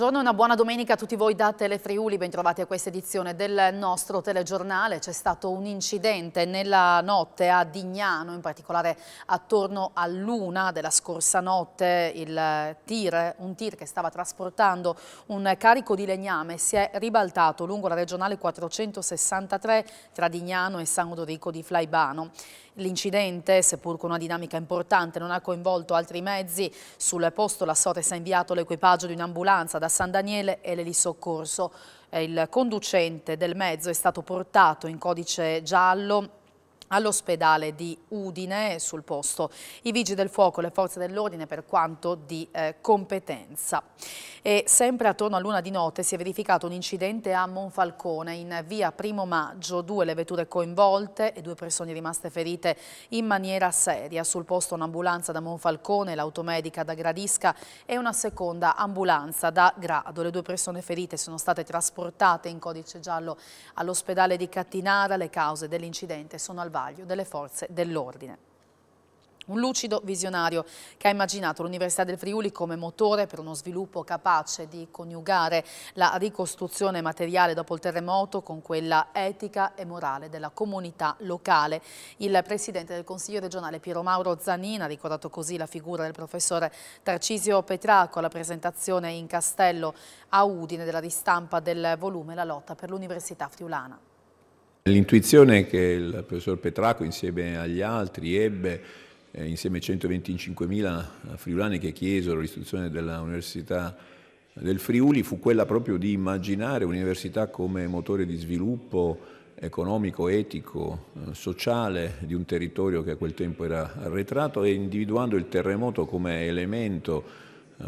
Buongiorno e una buona domenica a tutti voi da Telefriuli, bentrovati a questa edizione del nostro telegiornale. C'è stato un incidente nella notte a Dignano, in particolare attorno a luna della scorsa notte. Il tir, un tir che stava trasportando un carico di legname, si è ribaltato lungo la regionale 463 tra Dignano e San Odorico di Flaibano. L'incidente, seppur con una dinamica importante, non ha coinvolto altri mezzi. Sul posto la SOTES ha inviato l'equipaggio di un'ambulanza da San Daniele e l'elisoccorso. Eh, il conducente del mezzo è stato portato in codice giallo all'ospedale di Udine sul posto i vigili del fuoco, le forze dell'ordine per quanto di eh, competenza. E sempre attorno a luna di notte si è verificato un incidente a Monfalcone in via Primo Maggio, due le vetture coinvolte e due persone rimaste ferite in maniera seria. Sul posto un'ambulanza da Monfalcone, l'automedica da Gradisca e una seconda ambulanza da Grado. Le due persone ferite sono state trasportate in codice giallo all'ospedale di Cattinara, le cause dell'incidente sono al vaglio travaglio delle forze dell'ordine. Un lucido visionario che ha immaginato l'Università del Friuli come motore per uno sviluppo capace di coniugare la ricostruzione materiale dopo il terremoto con quella etica e morale della comunità locale. Il Presidente del Consiglio regionale Piero Mauro Zanin ha ricordato così la figura del professore Tarcisio Petraco alla presentazione in Castello a Udine della ristampa del volume La lotta per l'Università friulana. L'intuizione che il professor Petraco insieme agli altri ebbe, eh, insieme ai 125.000 friulani che chiesero l'istituzione dell'Università del Friuli, fu quella proprio di immaginare un'università come motore di sviluppo economico, etico, eh, sociale di un territorio che a quel tempo era arretrato e individuando il terremoto come elemento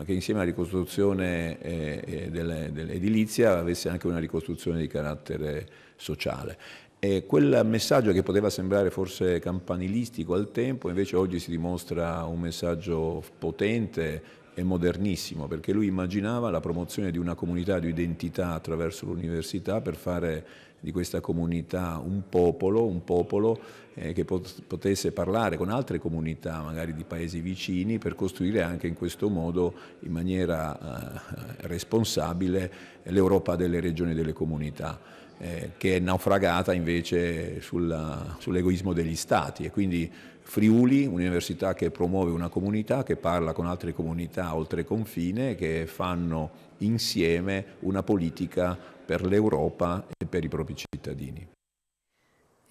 eh, che insieme alla ricostruzione eh, eh, dell'edilizia avesse anche una ricostruzione di carattere sociale. E quel messaggio che poteva sembrare forse campanilistico al tempo, invece oggi si dimostra un messaggio potente, è modernissimo perché lui immaginava la promozione di una comunità di identità attraverso l'università per fare di questa comunità un popolo, un popolo eh, che potesse parlare con altre comunità, magari di paesi vicini, per costruire anche in questo modo, in maniera eh, responsabile, l'Europa delle regioni e delle comunità, eh, che è naufragata invece sulla, sull'egoismo degli stati e quindi Friuli, un'università che promuove una comunità, che parla con altre comunità oltre confine, che fanno insieme una politica per l'Europa e per i propri cittadini.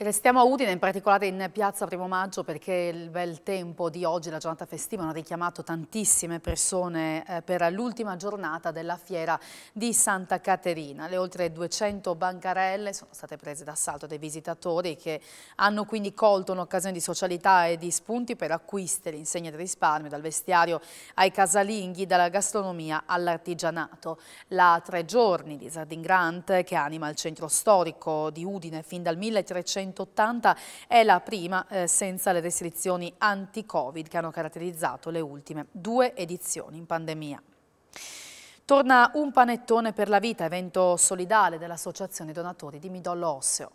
Restiamo a Udine, in particolare in piazza Primo Maggio, perché il bel tempo di oggi, la giornata festiva, hanno richiamato tantissime persone eh, per l'ultima giornata della fiera di Santa Caterina. Le oltre 200 bancarelle sono state prese d'assalto dai visitatori che hanno quindi colto un'occasione di socialità e di spunti per acquisti, l'insegna di risparmio, dal vestiario ai casalinghi, dalla gastronomia all'artigianato. La tre giorni di Sardin Grant, che anima il centro storico di Udine fin dal 1300, 180 è la prima eh, senza le restrizioni anti-Covid che hanno caratterizzato le ultime due edizioni in pandemia. Torna un panettone per la vita, evento solidale dell'Associazione Donatori di Midollo Osseo.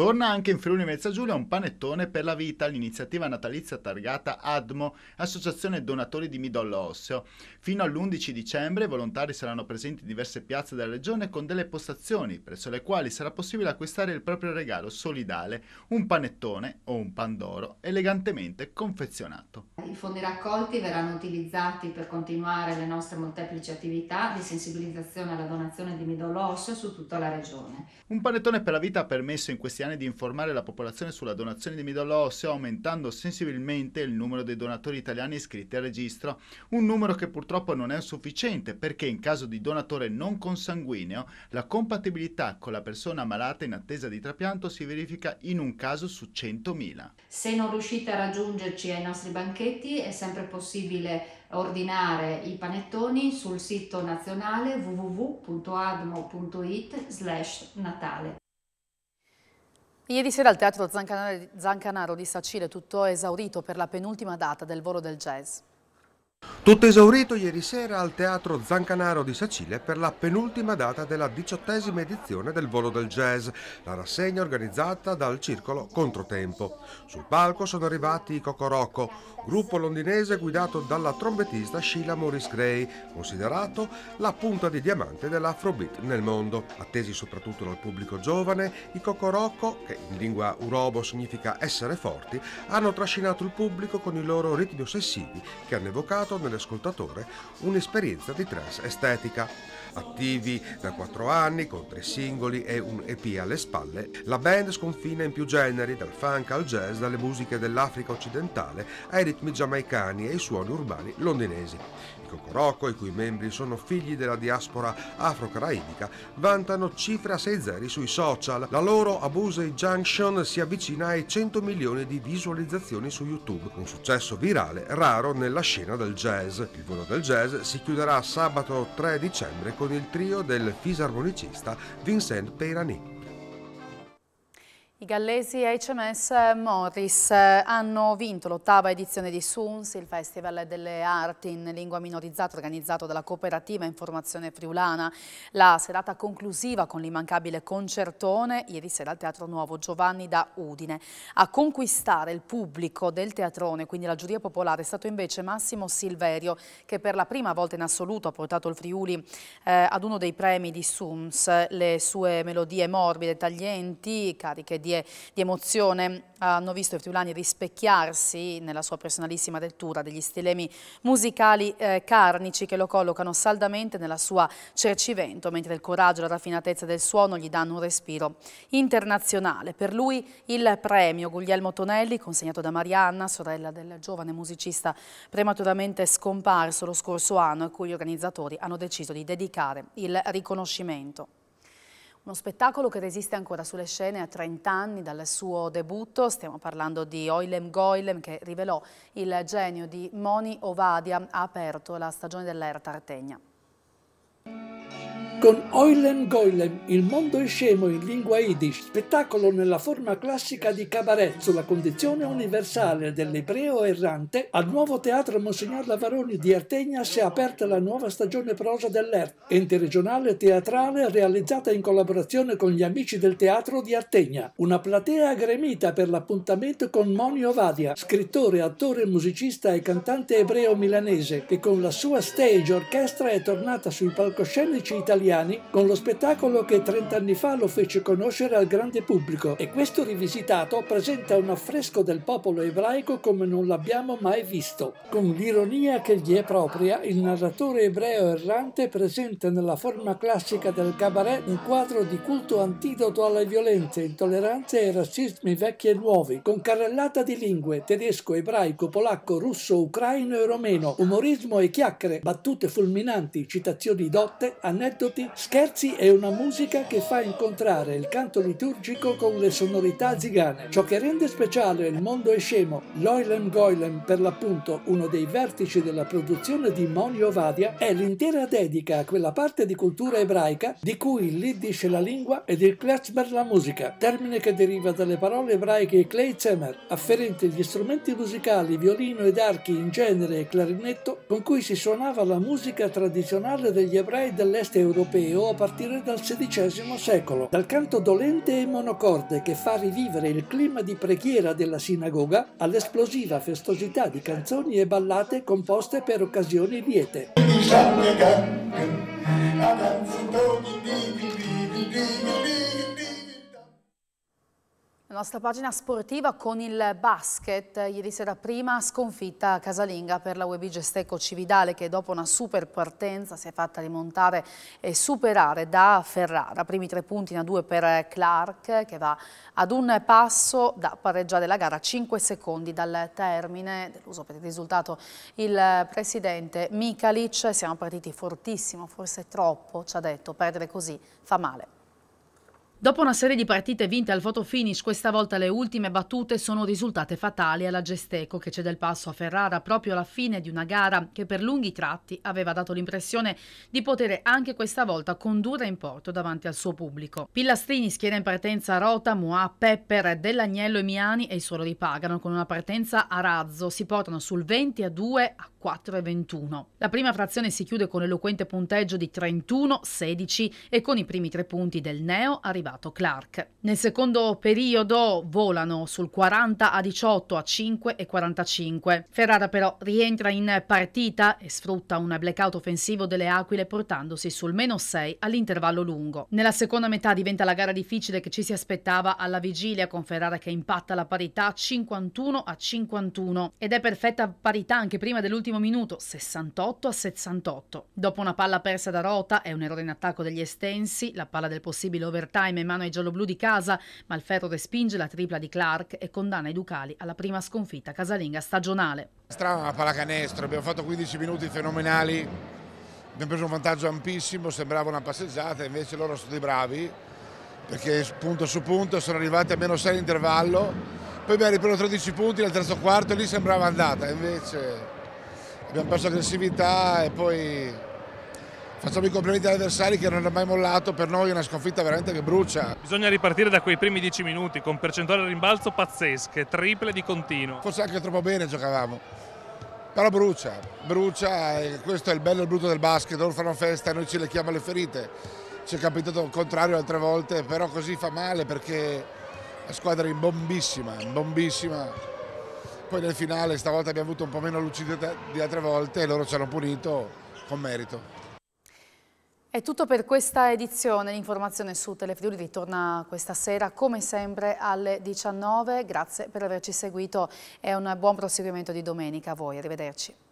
Torna anche in Friuli Mezza Giulia un panettone per la vita, l'iniziativa natalizia targata ADMO, Associazione Donatori di Midollo Osseo. Fino all'11 dicembre i volontari saranno presenti in diverse piazze della regione con delle postazioni presso le quali sarà possibile acquistare il proprio regalo solidale, un panettone o un pandoro elegantemente confezionato. I fondi raccolti verranno utilizzati per continuare le nostre molteplici attività di sensibilizzazione alla donazione di midollo osseo su tutta la regione. Un panettone per la vita ha permesso in questi anni italiana di informare la popolazione sulla donazione di midollo osseo aumentando sensibilmente il numero dei donatori italiani iscritti al registro, un numero che purtroppo non è sufficiente perché in caso di donatore non consanguineo la compatibilità con la persona malata in attesa di trapianto si verifica in un caso su 100.000. Se non riuscite a raggiungerci ai nostri banchetti è sempre possibile ordinare i panettoni sul sito nazionale www.admo.it slash natale. Ieri sera al Teatro Zancanaro di Sacile tutto esaurito per la penultima data del volo del jazz. Tutto esaurito ieri sera al Teatro Zancanaro di Sacile per la penultima data della diciottesima edizione del Volo del Jazz, la rassegna organizzata dal circolo Controtempo. Sul palco sono arrivati i Cocorocco, gruppo londinese guidato dalla trombettista Sheila Morris Gray, considerato la punta di diamante dell'afrobeat nel mondo. Attesi soprattutto dal pubblico giovane, i Cocorocco, che in lingua urobo significa essere forti, hanno trascinato il pubblico con i loro ritmi ossessivi che hanno evocato nell'ascoltatore un'esperienza di trance estetica Attivi da 4 anni con 3 singoli e un EP alle spalle, la band sconfina in più generi, dal funk al jazz, dalle musiche dell'Africa occidentale ai ritmi giamaicani e ai suoni urbani londinesi. I Kokoroko, i cui membri sono figli della diaspora afro-caraibica, vantano cifre a 6 zeri sui social. La loro Abuse Junction si avvicina ai 100 milioni di visualizzazioni su YouTube, un successo virale raro nella scena del jazz. Il volo del jazz si chiuderà sabato 3 dicembre con il trio del fisarmonicista Vincent Peirani. I gallesi HMS Morris eh, hanno vinto l'ottava edizione di SUNS, il Festival delle Arti in lingua minorizzata organizzato dalla cooperativa Informazione Friulana. La serata conclusiva con l'immancabile concertone, ieri sera al Teatro Nuovo Giovanni da Udine. A conquistare il pubblico del teatrone, quindi la giuria popolare, è stato invece Massimo Silverio, che per la prima volta in assoluto ha portato il Friuli eh, ad uno dei premi di SUNS. Le sue melodie morbide, taglienti, cariche di di, di emozione eh, hanno visto i friulani rispecchiarsi nella sua personalissima lettura degli stilemi musicali eh, carnici che lo collocano saldamente nella sua Cercivento, mentre il coraggio e la raffinatezza del suono gli danno un respiro internazionale. Per lui il premio Guglielmo Tonelli, consegnato da Marianna, sorella del giovane musicista prematuramente scomparso lo scorso anno, a cui gli organizzatori hanno deciso di dedicare il riconoscimento. Uno spettacolo che resiste ancora sulle scene a 30 anni dal suo debutto, stiamo parlando di Oilem Goilem che rivelò il genio di Moni Ovadia, ha aperto la stagione dell'Era Tartegna con Oilem Goilem, Il mondo è scemo in lingua yiddish, spettacolo nella forma classica di cabaret sulla condizione universale dell'ebreo errante, al nuovo teatro Monsignor Lavaroni di Artegna si è aperta la nuova stagione prosa dell'ERT, ente regionale teatrale realizzata in collaborazione con gli amici del teatro di Artegna. Una platea gremita per l'appuntamento con Monio Vadia, scrittore, attore, musicista e cantante ebreo milanese, che con la sua stage orchestra è tornata sui palcoscenici italiani italiani con lo spettacolo che 30 anni fa lo fece conoscere al grande pubblico e questo rivisitato presenta un affresco del popolo ebraico come non l'abbiamo mai visto. Con l'ironia che gli è propria, il narratore ebreo errante presenta nella forma classica del cabaret un quadro di culto antidoto alle violenze, intolleranze e razzismi vecchi e nuovi, con carrellata di lingue tedesco, ebraico, polacco, russo, ucraino e romeno, umorismo e chiacchiere, battute fulminanti, citazioni dotte, aneddoti canti, scherzi e una musica che fa incontrare il canto liturgico con le sonorità zigane. Ciò che rende speciale il mondo è scemo, l'Oilem Goilem, per l'appunto uno dei vertici della produzione di Monio Vadia, è l'intera dedica a quella parte di cultura ebraica di cui l'Iddish è la lingua ed il Klezmer la musica, termine che deriva dalle parole ebraiche Kleizemer, afferente agli strumenti musicali, violino ed archi in genere e clarinetto, con cui si suonava la musica tradizionale degli ebrei dell'est europeo europeo a partire dal XVI secolo. Dal canto dolente e monocorde che fa rivivere il clima di preghiera della sinagoga all'esplosiva festosità di canzoni e ballate composte per occasioni liete. La nostra pagina sportiva con il basket, ieri sera prima sconfitta casalinga per la UEB Gesteco Cividale che dopo una super partenza si è fatta rimontare e superare da Ferrara. Primi tre punti in a due per Clark che va ad un passo da pareggiare la gara, 5 secondi dal termine, deluso per il risultato il presidente Mikalic. Siamo partiti fortissimo, forse troppo, ci ha detto, perdere così fa male. Dopo una serie di partite vinte al photo finish, questa volta le ultime battute sono risultate fatali alla Gesteco che cede il passo a Ferrara proprio alla fine di una gara che per lunghi tratti aveva dato l'impressione di poter anche questa volta condurre in porto davanti al suo pubblico. Pillastrini schiera in partenza Rota, Moa, Pepper, Dell'Agnello e Miani e i suoi li pagano con una partenza a razzo. Si portano sul 20 a 2 a 4. 4,21. La prima frazione si chiude con l'eloquente punteggio di 31-16 e con i primi tre punti del neo arrivato Clark. Nel secondo periodo volano sul 40 a 18 a 5 e 45. Ferrara però rientra in partita e sfrutta un blackout offensivo delle Aquile portandosi sul meno 6 all'intervallo lungo. Nella seconda metà diventa la gara difficile che ci si aspettava alla vigilia con Ferrara che impatta la parità 51 a 51 ed è perfetta parità anche prima dell'ultimo all'ultimo minuto 68 a 68. Dopo una palla persa da Rota e un errore in attacco degli estensi, la palla del possibile overtime in mano ai gialloblu di casa, ma il ferro respinge la tripla di Clark e condanna i Ducali alla prima sconfitta casalinga stagionale. Strana canestro, abbiamo fatto 15 minuti fenomenali, abbiamo preso un vantaggio ampissimo, sembrava una passeggiata, invece loro sono stati bravi perché punto su punto sono arrivati a meno 6 intervallo. poi abbiamo ripreso 13 punti nel terzo quarto e lì sembrava andata invece abbiamo perso aggressività e poi facciamo i complimenti agli avversari che non hanno mai mollato, per noi è una sconfitta veramente che brucia. Bisogna ripartire da quei primi dieci minuti con percentuale di rimbalzo pazzesche, triple di continuo. Forse anche troppo bene giocavamo, però brucia, brucia e questo è il bello e il brutto del basket, loro fanno festa e noi ci le chiamo le ferite. Ci è capitato il contrario altre volte, però così fa male perché la squadra è in bombissima, in bombissima. Poi nel finale stavolta abbiamo avuto un po' meno lucidità di altre volte e loro ci hanno punito con merito. È tutto per questa edizione, l'informazione su Telefriuli ritorna questa sera come sempre alle 19, grazie per averci seguito e un buon proseguimento di domenica a voi, arrivederci.